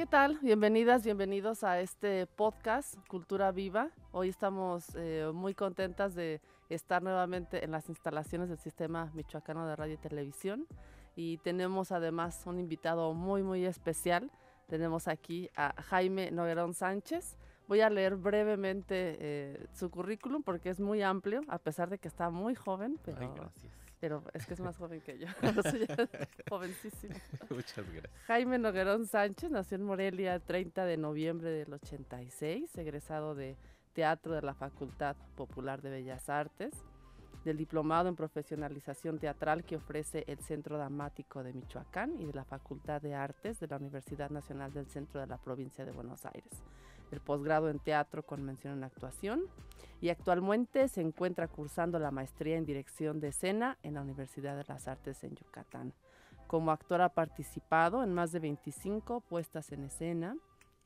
¿Qué tal? Bienvenidas, bienvenidos a este podcast Cultura Viva. Hoy estamos eh, muy contentas de estar nuevamente en las instalaciones del Sistema Michoacano de Radio y Televisión y tenemos además un invitado muy, muy especial. Tenemos aquí a Jaime Noguerón Sánchez. Voy a leer brevemente eh, su currículum porque es muy amplio, a pesar de que está muy joven, pero Ay, gracias pero es que es más joven que yo. soy jovencísimo. Muchas gracias. Jaime Noguerón Sánchez nació en Morelia el 30 de noviembre del 86, egresado de Teatro de la Facultad Popular de Bellas Artes, del Diplomado en Profesionalización Teatral que ofrece el Centro Dramático de Michoacán y de la Facultad de Artes de la Universidad Nacional del Centro de la Provincia de Buenos Aires el posgrado en teatro con mención en actuación y actualmente se encuentra cursando la maestría en dirección de escena en la Universidad de las Artes en Yucatán. Como actor ha participado en más de 25 puestas en escena.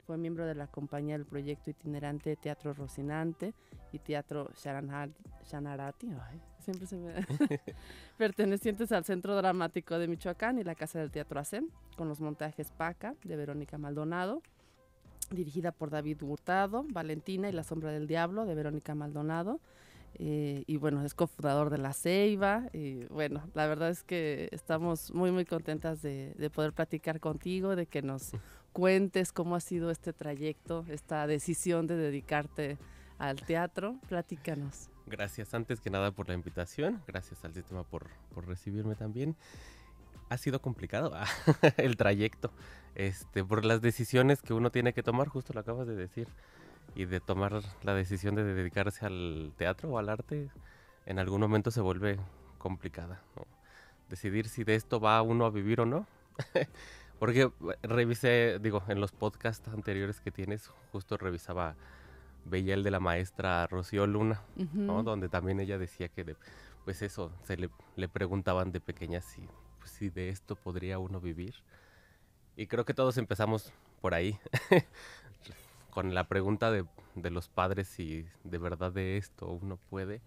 Fue miembro de la compañía del proyecto itinerante Teatro Rocinante y Teatro Shanarati, siempre pertenecientes al Centro Dramático de Michoacán y la Casa del Teatro acen con los montajes Paca de Verónica Maldonado, dirigida por David Hurtado, Valentina y La Sombra del Diablo, de Verónica Maldonado. Eh, y bueno, es cofundador de La Ceiba. Y bueno, la verdad es que estamos muy, muy contentas de, de poder platicar contigo, de que nos cuentes cómo ha sido este trayecto, esta decisión de dedicarte al teatro. Platícanos. Gracias antes que nada por la invitación, gracias al sistema por, por recibirme también ha sido complicado ah, el trayecto, este, por las decisiones que uno tiene que tomar, justo lo acabas de decir, y de tomar la decisión de dedicarse al teatro o al arte, en algún momento se vuelve complicada, decidir si de esto va uno a vivir o no. Porque eh, revisé, digo, en los podcasts anteriores que tienes, justo revisaba, veía el de la maestra Rocío Luna, Donde también ella decía que, pues eso, se le, le preguntaban de pequeña si si pues de esto podría uno vivir. Y creo que todos empezamos por ahí, con la pregunta de, los padres si de verdad de esto uno puede.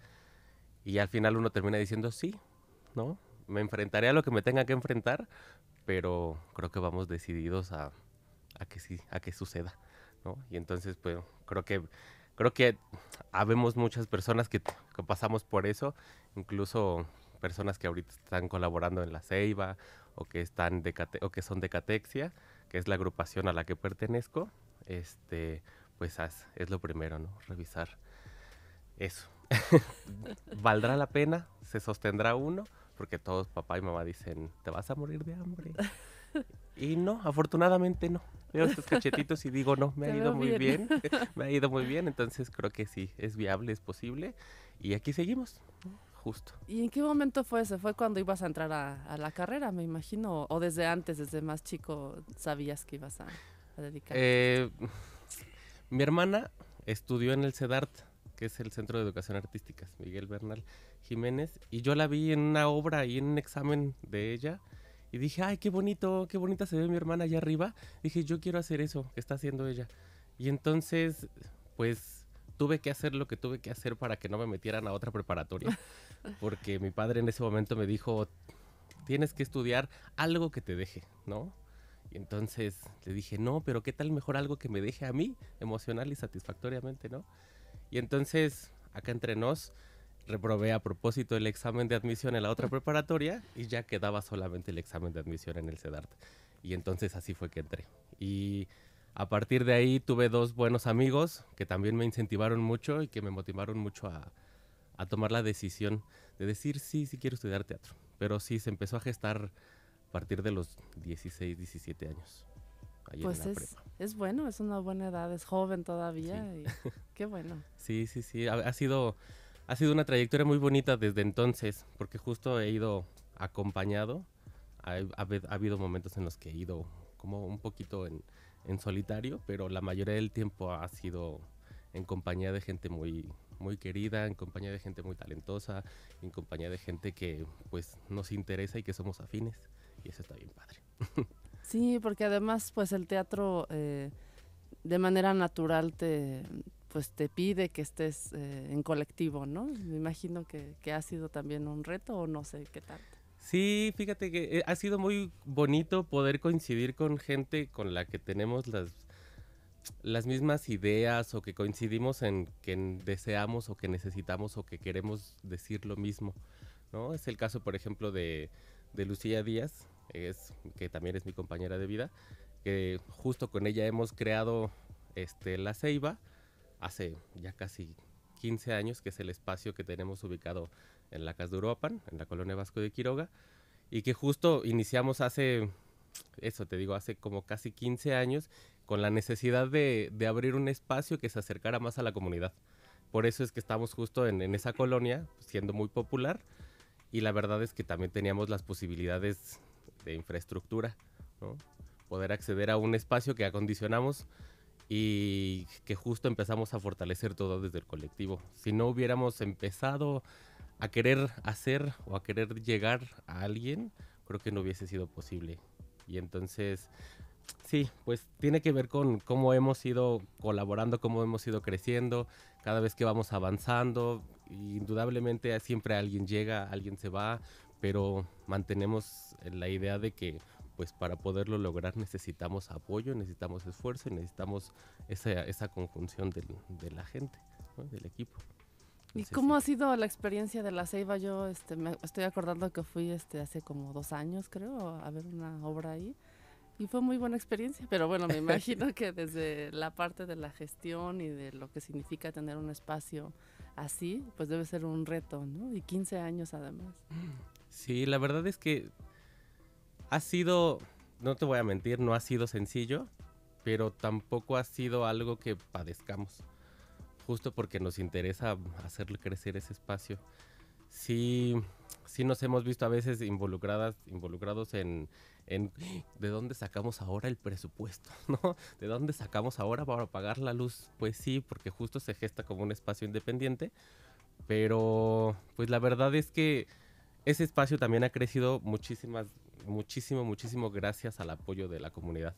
Y al final uno termina diciendo sí, ¿no? Me enfrentaré a lo que me tenga que enfrentar, pero creo que vamos decididos a, que sí, a que suceda, Y entonces, pues, creo que creo que habemos muchas personas que, que pasamos por eso, incluso personas que ahorita están colaborando en la Ceiba o que, están o que son de Catexia, que es la agrupación a la que pertenezco, este, pues es lo primero, ¿no? Revisar eso. ¿Valdrá la pena? ¿Se sostendrá uno? Porque todos papá y mamá dicen, te vas a morir de hambre. Y no, afortunadamente no. Veo estos cachetitos y digo, no, me ha ido muy bien. me ha ido muy bien, entonces creo que sí, es viable, es posible. Y aquí seguimos justo. ¿Y en qué momento fue eso? ¿Fue cuando ibas a entrar a, la carrera, me imagino? ¿O desde antes, desde más chico, sabías que ibas a, a dedicarte? Eh, mi hermana estudió en el CEDART, que es el Centro de Educación Artísticas, Miguel Bernal Jiménez, y yo la vi en una obra y en un examen de ella. Y dije, ay, qué bonito, qué bonita se ve mi hermana allá arriba. Dije, yo quiero hacer eso que está haciendo ella. Y entonces, pues tuve que hacer lo que tuve que hacer para que no me metieran a otra preparatoria. porque mi padre en ese momento me dijo, tienes que estudiar algo que te deje, ¿no? Y entonces le dije, no, pero ¿qué tal mejor algo que me deje a mí emocional y satisfactoriamente, ¿no? Y entonces, acá entre nos, reprobé a propósito el examen de admisión en la otra preparatoria y ya quedaba solamente el examen de admisión en el CEDART. Y entonces así fue que entré. Y a partir de ahí tuve dos buenos amigos que también me incentivaron mucho y que me motivaron mucho a, a tomar la decisión de decir sí, sí quiero estudiar teatro. Pero sí, se empezó a gestar a partir de los 16, 17 años. Pues es, es, bueno, es una buena edad, es joven todavía qué bueno. sí, sí, sí, ha, sido, ha sido una trayectoria muy bonita desde entonces, porque justo he ido acompañado, ha, habido momentos en los que he ido como un poquito en, en solitario, pero la mayoría del tiempo ha sido en compañía de gente muy, muy querida, en compañía de gente muy talentosa, en compañía de gente que pues nos interesa y que somos afines y eso está bien padre. Sí, porque además pues el teatro eh, de manera natural te pues te pide que estés eh, en colectivo, ¿no? Me imagino que, que ha sido también un reto o no sé qué tal. Sí, fíjate que eh, ha sido muy bonito poder coincidir con gente con la que tenemos las las mismas ideas o que coincidimos en que deseamos o que necesitamos o que queremos decir lo mismo. ¿no? Es el caso, por ejemplo, de, de Lucía Díaz, es, que también es mi compañera de vida, que justo con ella hemos creado este, La Ceiba hace ya casi 15 años, que es el espacio que tenemos ubicado en la Casa de Uruapan, en la colonia Vasco de Quiroga, y que justo iniciamos hace, eso te digo, hace como casi 15 años con la necesidad de, abrir un espacio que se acercara más a la comunidad. Por eso es que estamos justo en, esa colonia, siendo muy popular, y la verdad es que también teníamos las posibilidades de infraestructura, poder acceder a un espacio que acondicionamos y que justo empezamos a fortalecer todo desde el colectivo. Si no hubiéramos empezado a querer hacer o a querer llegar a alguien, creo que no hubiese sido posible. Y entonces Sí, pues tiene que ver con cómo hemos ido colaborando, cómo hemos ido creciendo, cada vez que vamos avanzando, indudablemente siempre alguien llega, alguien se va, pero mantenemos eh, la idea de que pues para poderlo lograr necesitamos apoyo, necesitamos esfuerzo y necesitamos esa, esa conjunción de la gente, del equipo. ¿Y cómo ha sido la experiencia de la Ceiba? Yo este, me estoy acordando que fui este, hace como dos años, creo, a ver una obra ahí. Y fue muy buena experiencia, pero bueno, me imagino que desde la parte de la gestión y de lo que significa tener un espacio así, pues debe ser un reto, ¿no? Y 15 años además. Sí, la verdad es que ha sido, no te voy a mentir, no ha sido sencillo, pero tampoco ha sido algo que padezcamos, justo porque nos interesa hacerle crecer ese espacio. Sí, sí nos hemos visto a veces involucradas, involucrados en, de dónde sacamos ahora el presupuesto, ¿no? ¿De dónde sacamos ahora para pagar la luz? Pues sí, porque justo se gesta como un espacio independiente, pero pues la verdad es que ese espacio también ha crecido muchísimas, muchísimo, muchísimo gracias al apoyo de la comunidad.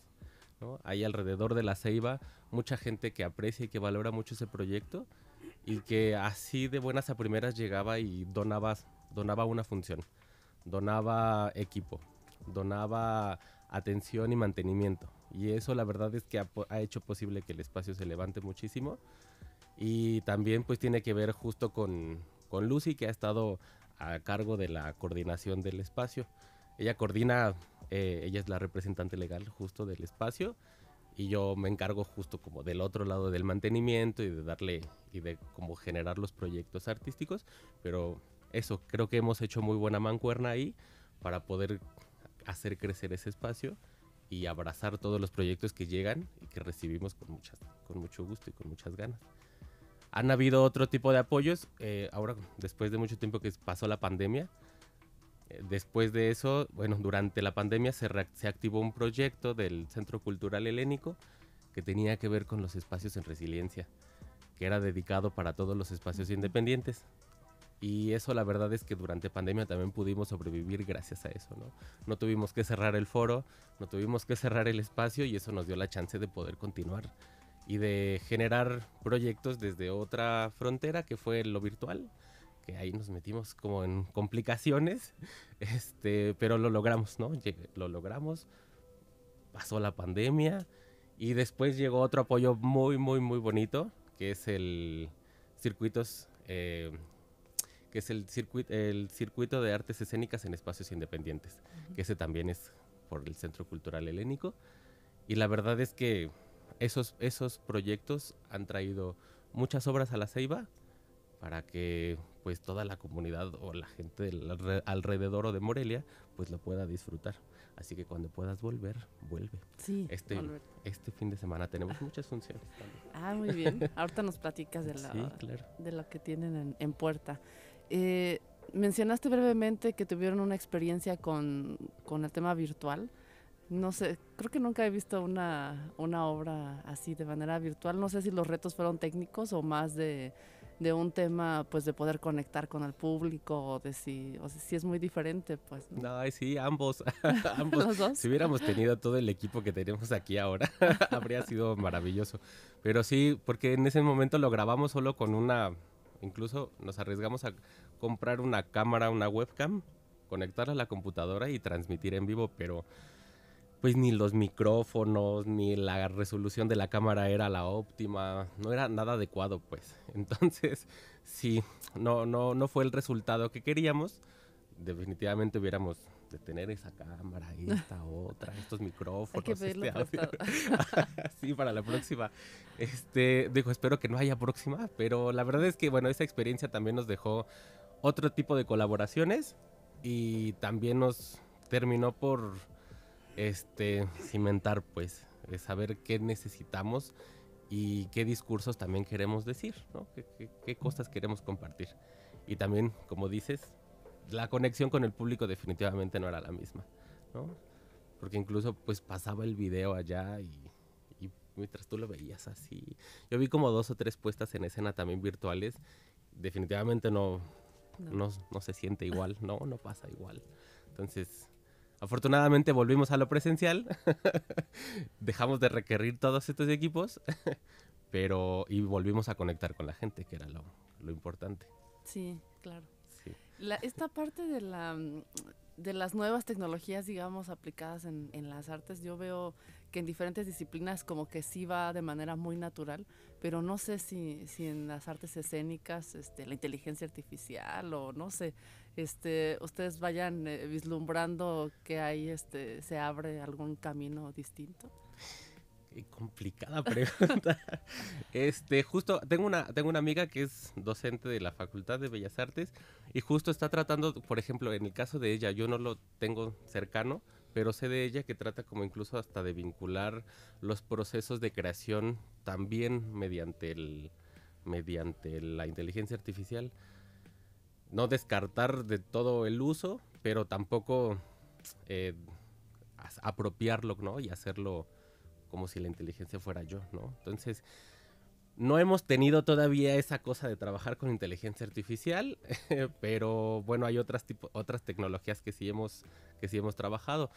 Hay alrededor de la Ceiba mucha gente que aprecia y que valora mucho ese proyecto y que así de buenas a primeras llegaba y donaba donaba una función, donaba equipo, donaba atención y mantenimiento. Y eso la verdad es que ha, hecho posible que el espacio se levante muchísimo. Y también pues tiene que ver justo con, Lucy que ha estado a cargo de la coordinación del espacio. Ella coordina, eh, ella es la representante legal justo del espacio y yo me encargo justo como del otro lado del mantenimiento y de darle y de como generar los proyectos artísticos, pero eso, creo que hemos hecho muy buena mancuerna ahí para poder hacer crecer ese espacio y abrazar todos los proyectos que llegan y que recibimos con, muchas, con mucho gusto y con muchas ganas. Han habido otro tipo de apoyos, eh, ahora después de mucho tiempo que pasó la pandemia, eh, después de eso, bueno, durante la pandemia se, se activó un proyecto del Centro Cultural Helénico que tenía que ver con los espacios en resiliencia, que era dedicado para todos los espacios independientes. Y eso la verdad es que durante pandemia también pudimos sobrevivir gracias a eso, ¿no? No tuvimos que cerrar el foro, no tuvimos que cerrar el espacio y eso nos dio la chance de poder continuar y de generar proyectos desde otra frontera que fue lo virtual, que ahí nos metimos como en complicaciones, este, pero lo logramos, ¿no? Lo logramos, pasó la pandemia y después llegó otro apoyo muy, muy, muy bonito, que es el circuitos eh, que es el, circuit, el circuito de artes escénicas en espacios independientes, que ese también es por el Centro Cultural Helénico. Y la verdad es que esos, esos proyectos han traído muchas obras a la Ceiba para que pues toda la comunidad o la gente alrededor o de Morelia pues lo pueda disfrutar. Así que cuando puedas volver, vuelve. Sí, este, este fin de semana tenemos muchas funciones. Ah, muy bien. Ahorita nos platicas de, la, de lo que tienen en, en puerta. Eh, mencionaste brevemente que tuvieron una experiencia con, el tema virtual. No sé, creo que nunca he visto una, obra así de manera virtual. No sé si los retos fueron técnicos o más de, un tema pues de poder conectar con el público o de si, o si es muy diferente, pues. ¿no? sí, ambos. Si hubiéramos tenido todo el equipo que tenemos aquí ahora, habría sido maravilloso. Pero sí, porque en ese momento lo grabamos solo con una Incluso nos arriesgamos a comprar una cámara, una webcam, conectarla a la computadora y transmitir en vivo, pero pues ni los micrófonos, ni la resolución de la cámara era la óptima, no era nada adecuado, pues. Entonces, si no, no, no fue el resultado que queríamos. Definitivamente hubiéramos de tener esa cámara, esta otra, estos micrófonos. este que sí, para la próxima. Este, digo, espero que no haya próxima, pero la verdad es que, bueno, esa experiencia también nos dejó otro tipo de colaboraciones y también nos terminó por este cimentar pues saber qué necesitamos y qué discursos también queremos decir, ¿no? qué cosas queremos compartir. Y también, como dices, la conexión con el público definitivamente no era la misma, ¿no? Porque incluso pues pasaba el video allá y, mientras tú lo veías así. Yo vi como dos o tres puestas en escena también virtuales. Definitivamente no, no. se siente igual, no, no pasa igual. Entonces, afortunadamente volvimos a lo presencial. Dejamos de requerir todos estos equipos. pero y volvimos a conectar con la gente, que era lo importante. Sí, claro esta parte de, la, de las nuevas tecnologías, digamos, aplicadas en, en, las artes, yo veo que en diferentes disciplinas como que sí va de manera muy natural, pero no sé si, si en las artes escénicas, este, la inteligencia artificial o no sé, este, ustedes vayan eh, vislumbrando que ahí este, se abre algún camino distinto. Qué complicada pregunta. este, justo, tengo una, tengo una amiga que es docente de la Facultad de Bellas Artes y justo está tratando, por ejemplo, en el caso de ella, yo no lo tengo cercano, pero sé de ella que trata como incluso hasta de vincular los procesos de creación también mediante el mediante la inteligencia artificial. No descartar de todo el uso, pero tampoco eh, apropiarlo, ¿no? Y hacerlo como si la inteligencia fuera yo, ¿no? Entonces, no hemos tenido todavía esa cosa de trabajar con inteligencia artificial, pero bueno, hay otras, otras tecnologías que sí hemos, que sí hemos trabajado.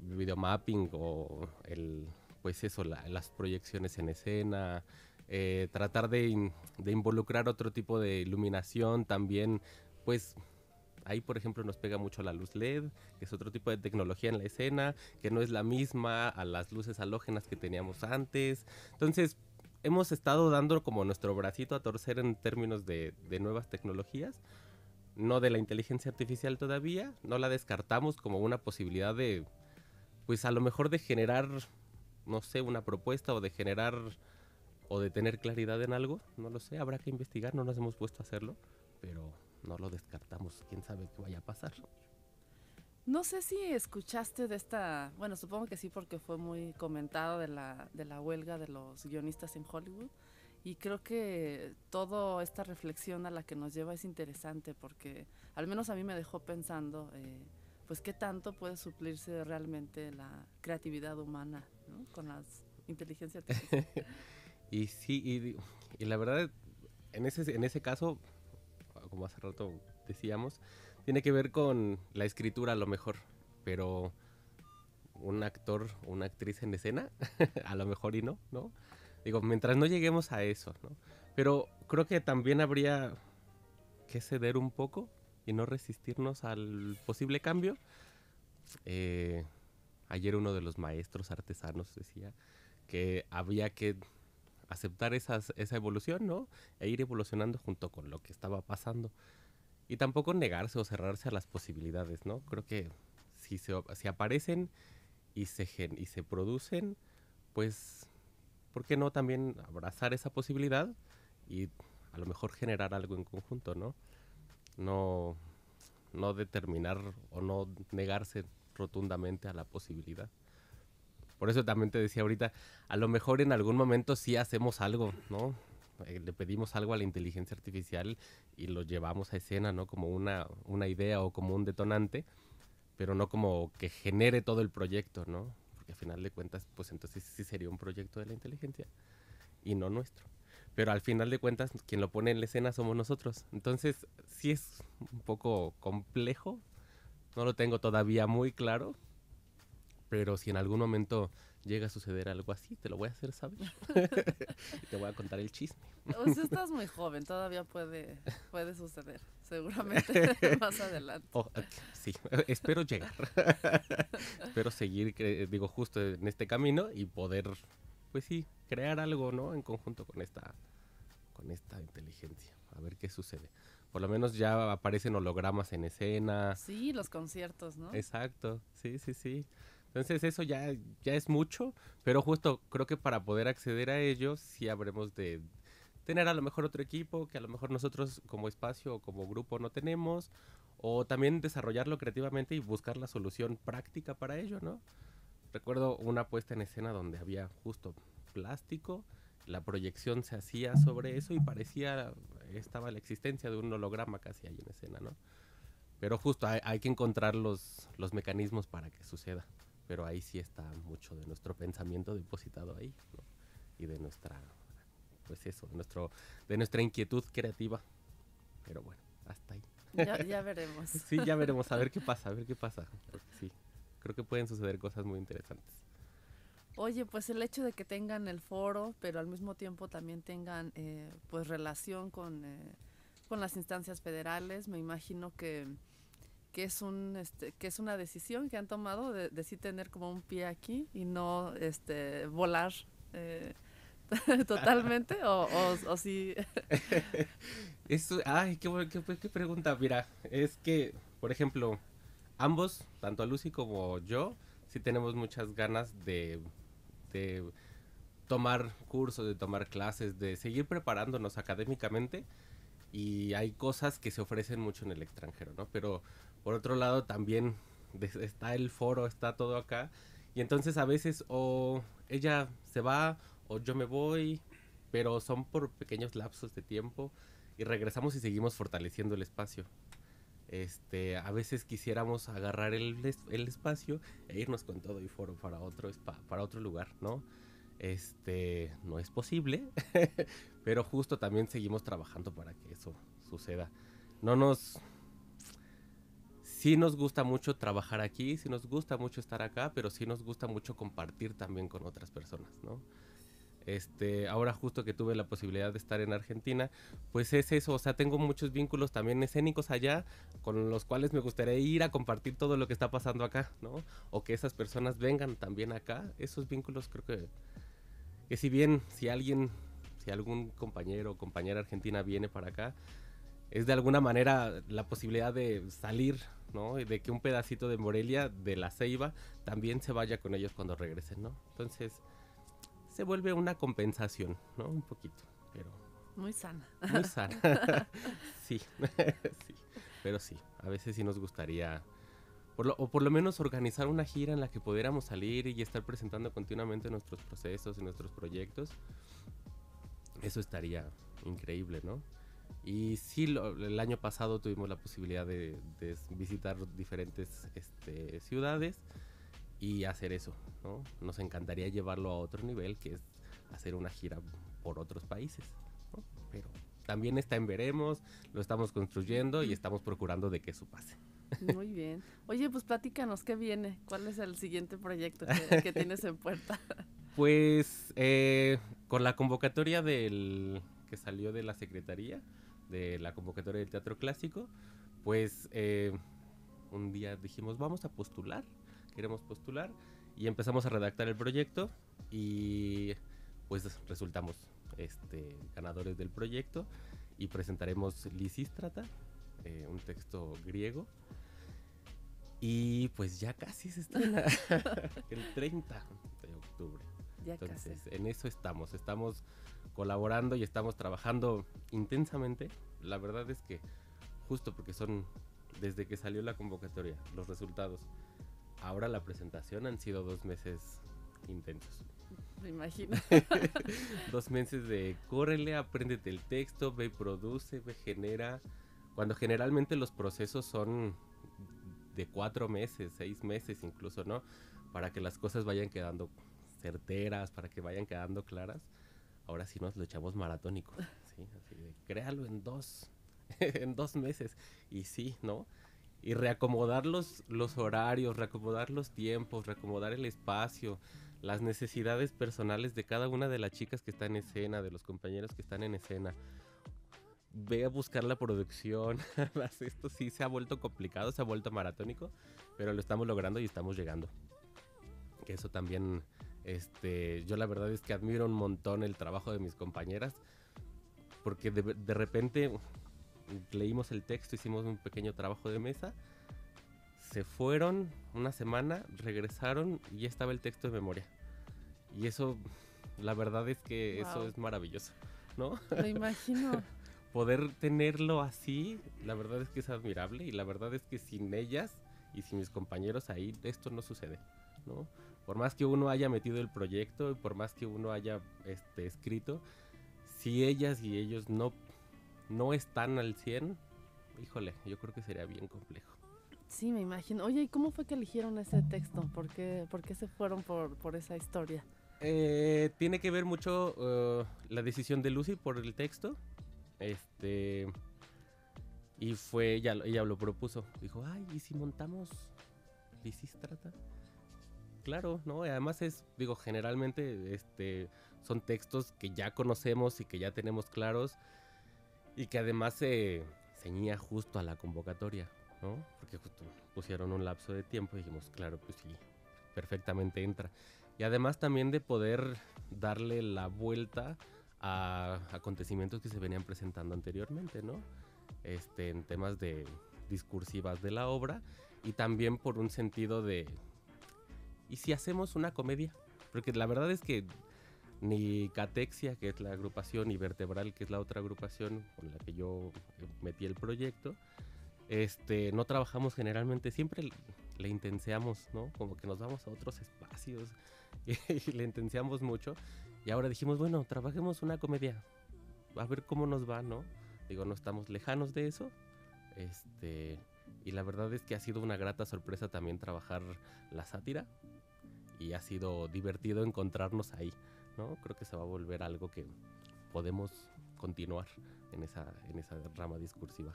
Videomapping o el, pues eso, las proyecciones en escena, eh, tratar de, de, involucrar otro tipo de iluminación también, pues Ahí, por ejemplo, nos pega mucho la luz LED, que es otro tipo de tecnología en la escena, que no es la misma a las luces halógenas que teníamos antes. Entonces, hemos estado dando como nuestro bracito a torcer en términos de, de nuevas tecnologías, no de la inteligencia artificial todavía, no la descartamos como una posibilidad de, pues a lo mejor de generar, no sé, una propuesta o de generar o de tener claridad en algo, no lo sé, habrá que investigar, no nos hemos puesto a hacerlo, pero no lo descartamos. ¿Quién sabe qué vaya a pasar? No sé si escuchaste de esta, bueno, supongo que sí porque fue muy comentado de la, huelga de los guionistas en Hollywood y creo que toda esta reflexión a la que nos lleva es interesante porque al menos a mí me dejó pensando, eh, pues qué tanto puede suplirse realmente la creatividad humana con las inteligencias. artificial. y sí, y, la verdad, en ese, en ese caso como hace rato decíamos, tiene que ver con la escritura a lo mejor, pero un actor una actriz en escena, a lo mejor y no, ¿no? Digo, mientras no lleguemos a eso, ¿no? Pero creo que también habría que ceder un poco y no resistirnos al posible cambio. Eh, ayer uno de los maestros artesanos decía que había que aceptar esa evolución, ¿no? E ir evolucionando junto con lo que estaba pasando. Y tampoco negarse o cerrarse a las posibilidades, ¿no? Creo que si se si aparecen y se, gen, y se producen, pues, ¿por qué no también abrazar esa posibilidad y a lo mejor generar algo en conjunto, ¿no? No, no determinar o no negarse rotundamente a la posibilidad. Por eso también te decía ahorita, a lo mejor en algún momento sí hacemos algo, ¿no? Eh, le pedimos algo a la inteligencia artificial y lo llevamos a escena, ¿no? Como una, una idea o como un detonante, pero no como que genere todo el proyecto, ¿no? Porque al final de cuentas, pues entonces sí sería un proyecto de la inteligencia y no nuestro. Pero al final de cuentas, quien lo pone en la escena somos nosotros. Entonces, sí es un poco complejo, no lo tengo todavía muy claro, pero si en algún momento llega a suceder algo así, te lo voy a hacer saber. te voy a contar el chisme. O sea, estás muy joven, todavía puede, puede suceder, seguramente más adelante. Oh, sí, espero llegar. espero seguir, eh, digo, justo en este camino y poder, pues sí, crear algo, ¿no? En conjunto con esta, con esta inteligencia. A ver qué sucede por lo menos ya aparecen hologramas en escena. Sí, los conciertos, ¿no? Exacto, sí, sí, sí. Entonces eso ya, ya es mucho, pero justo creo que para poder acceder a ellos sí habremos de tener a lo mejor otro equipo que a lo mejor nosotros como espacio o como grupo no tenemos, o también desarrollarlo creativamente y buscar la solución práctica para ello, ¿no? Recuerdo una puesta en escena donde había justo plástico, la proyección se hacía sobre eso y parecía estaba la existencia de un holograma casi ahí en escena, ¿no? Pero justo hay, hay que encontrar los, los mecanismos para que suceda pero ahí sí está mucho de nuestro pensamiento depositado ahí y de nuestra, pues eso, de, nuestro, de nuestra inquietud creativa. Pero bueno, hasta ahí. Ya, veremos. sí, ya veremos, a ver qué pasa, a ver qué pasa. Sí, creo que pueden suceder cosas muy interesantes. Oye, pues el hecho de que tengan el foro, pero al mismo tiempo también tengan eh, pues relación con, eh, con las instancias federales, me imagino que que es un este, que es una decisión que han tomado de, sí tener como un pie aquí y no este volar eh, totalmente o, o, sí ay qué, qué, pregunta mira es que por ejemplo ambos tanto Lucy como yo sí tenemos muchas ganas de, de tomar cursos de tomar clases de seguir preparándonos académicamente y hay cosas que se ofrecen mucho en el extranjero no pero por otro lado, también está el foro, está todo acá. Y entonces a veces o ella se va o yo me voy, pero son por pequeños lapsos de tiempo y regresamos y seguimos fortaleciendo el espacio. Este, a veces quisiéramos agarrar el, el espacio e irnos con todo y foro para otro, para otro lugar, ¿no? Este, no es posible, pero justo también seguimos trabajando para que eso suceda. No nos, sí nos gusta mucho trabajar aquí, sí nos gusta mucho estar acá, pero sí nos gusta mucho compartir también con otras personas, ¿no? Este, ahora justo que tuve la posibilidad de estar en Argentina, pues es eso, o sea, tengo muchos vínculos también escénicos allá con los cuales me gustaría ir a compartir todo lo que está pasando acá, ¿no? O que esas personas vengan también acá, esos vínculos creo que, que si bien, si alguien, si algún compañero o compañera argentina viene para acá, es de alguna manera la posibilidad de salir, ¿no? Y de que un pedacito de Morelia, de la Ceiba, también se vaya con ellos cuando regresen, ¿no? Entonces, se vuelve una compensación, ¿no? Un poquito, pero... Muy sana. Muy sana. sí, sí. Pero sí, a veces sí nos gustaría... o por lo menos organizar una gira en la que pudiéramos salir y estar presentando continuamente nuestros procesos y nuestros proyectos. Eso estaría increíble, ¿no? Y sí, el año pasado tuvimos la posibilidad de, visitar diferentes este, ciudades y hacer eso, ¿no? Nos encantaría llevarlo a otro nivel, que es hacer una gira por otros países, ¿no? Pero también está en veremos, lo estamos construyendo y estamos procurando de que eso pase. Muy bien. Oye, pues platícanos, ¿qué viene? ¿Cuál es el siguiente proyecto que, tienes en puerta? Pues eh, con la convocatoria del que salió de la Secretaría, de la convocatoria del teatro clásico, pues eh, un día dijimos, vamos a postular, queremos postular, y empezamos a redactar el proyecto y pues resultamos este, ganadores del proyecto y presentaremos Lisístrata, eh, un texto griego. Y pues ya casi se está el 30 de octubre. Entonces, en eso estamos, estamos colaborando y estamos trabajando intensamente. La verdad es que justo porque son desde que salió la convocatoria, los resultados, ahora la presentación han sido dos meses intentos Me imagino. dos meses de córrele, apréndete el texto, ve, produce, ve, genera. Cuando generalmente los procesos son de cuatro meses, seis meses incluso, ¿no? Para que las cosas vayan quedando certeras, para que vayan quedando claras, ahora sí nos lo echamos maratónico. créalo en dos, en dos meses. Y sí, ¿no? Y reacomodar los, los horarios, reacomodar los tiempos, reacomodar el espacio, las necesidades personales de cada una de las chicas que está en escena, de los compañeros que están en escena ve a buscar la producción. Esto sí se ha vuelto complicado, se ha vuelto maratónico, pero lo estamos logrando y estamos llegando. Que eso también este, yo la verdad es que admiro un montón el trabajo de mis compañeras, porque de, repente leímos el texto, hicimos un pequeño trabajo de mesa, se fueron una semana, regresaron y ya estaba el texto de memoria. Y eso, la verdad es que eso es maravilloso, ¿no? Lo imagino. Poder tenerlo así, la verdad es que es admirable y la verdad es que sin ellas y sin mis compañeros ahí esto no sucede. Por más que uno haya metido el proyecto, por más que uno haya este, escrito, si ellas y ellos no, no están al 100, híjole, yo creo que sería bien complejo. Sí, me imagino. Oye, ¿y cómo fue que eligieron ese texto? ¿Por qué, por se fueron por, esa historia? Eh, tiene que ver mucho uh, la decisión de Lucy por el texto. Este, y fue, ella, ella lo propuso. Dijo, ay, ¿y si montamos Lisistrata? trata? Claro, ¿no? Además es, digo, generalmente este, son textos que ya conocemos y que ya tenemos claros y que además se ceñía justo a la convocatoria, ¿no? Porque justo pusieron un lapso de tiempo y dijimos, claro, pues sí, perfectamente entra. Y además también de poder darle la vuelta a acontecimientos que se venían presentando anteriormente, ¿no? Este, en temas de discursivas de la obra y también por un sentido de ¿y si hacemos una comedia? Porque la verdad es que ni Catexia, que es la agrupación, ni Vertebral, que es la otra agrupación con la que yo eh, metí el proyecto, este, no trabajamos generalmente, siempre le intenseamos, ¿no? Como que nos vamos a otros espacios y, le intenseamos mucho. Y ahora dijimos, bueno, trabajemos una comedia, a ver cómo nos va, ¿no? Digo, no estamos lejanos de eso. Este, y la verdad es que ha sido una grata sorpresa también trabajar la sátira, y ha sido divertido encontrarnos ahí, ¿no? Creo que se va a volver algo que podemos continuar en esa, en esa rama discursiva.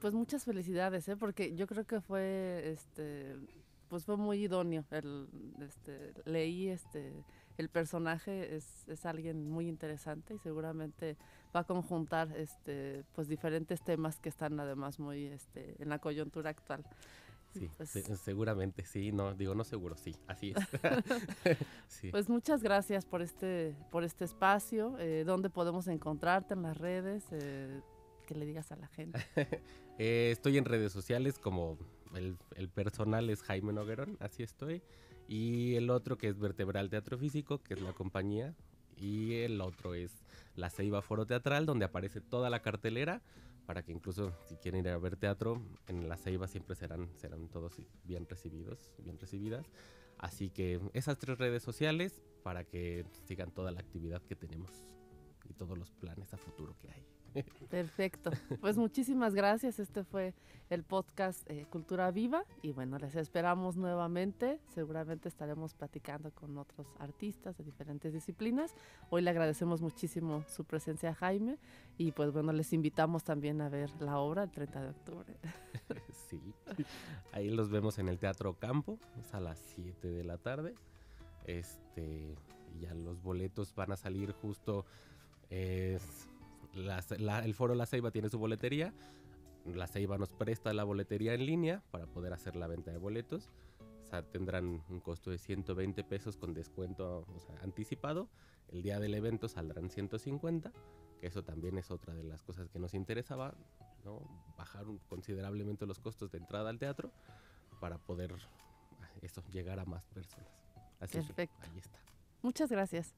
Pues muchas felicidades, ¿eh? porque yo creo que fue este pues fue muy idóneo. El, este, leí este, el personaje es, es, alguien muy interesante y seguramente va a conjuntar este, pues diferentes temas que están además muy este, en la coyuntura actual. Sí, pues seguramente, sí, no, digo no seguro, sí, así es. Pues muchas gracias por este, por este espacio, eh, dónde podemos encontrarte en las redes, eh, que le digas a la gente. Eh, estoy en redes sociales como el, el personal es Jaime Noguerón, así estoy, y el otro que es Vertebral Teatro Físico, que es la compañía, y el otro es La Ceiba Foro Teatral, donde aparece toda la cartelera para que incluso si quieren ir a ver teatro, en la Ceiba siempre serán, serán todos bien recibidos, bien recibidas. Así que esas tres redes sociales para que sigan toda la actividad que tenemos y todos los planes a futuro que hay. Perfecto. Pues muchísimas gracias. Este fue el podcast eh, Cultura Viva y bueno, les esperamos nuevamente. Seguramente estaremos platicando con otros artistas de diferentes disciplinas. Hoy le agradecemos muchísimo su presencia Jaime y pues bueno, les invitamos también a ver la obra el 30 de octubre. Sí. Ahí los vemos en el Teatro Campo, es a las 7 de la tarde. Este, ya los boletos van a salir justo eh, el foro La Ceiba tiene su boletería. La Ceiba nos presta la boletería en línea para poder hacer la venta de boletos. tendrán un costo de 120 pesos con descuento anticipado. El día del evento saldrán 150, que eso también es otra de las cosas que nos interesaba, ¿no? bajar considerablemente los costos de entrada al teatro para poder ah, eso, llegar a más personas. Así Perfecto. ahí está. Muchas gracias.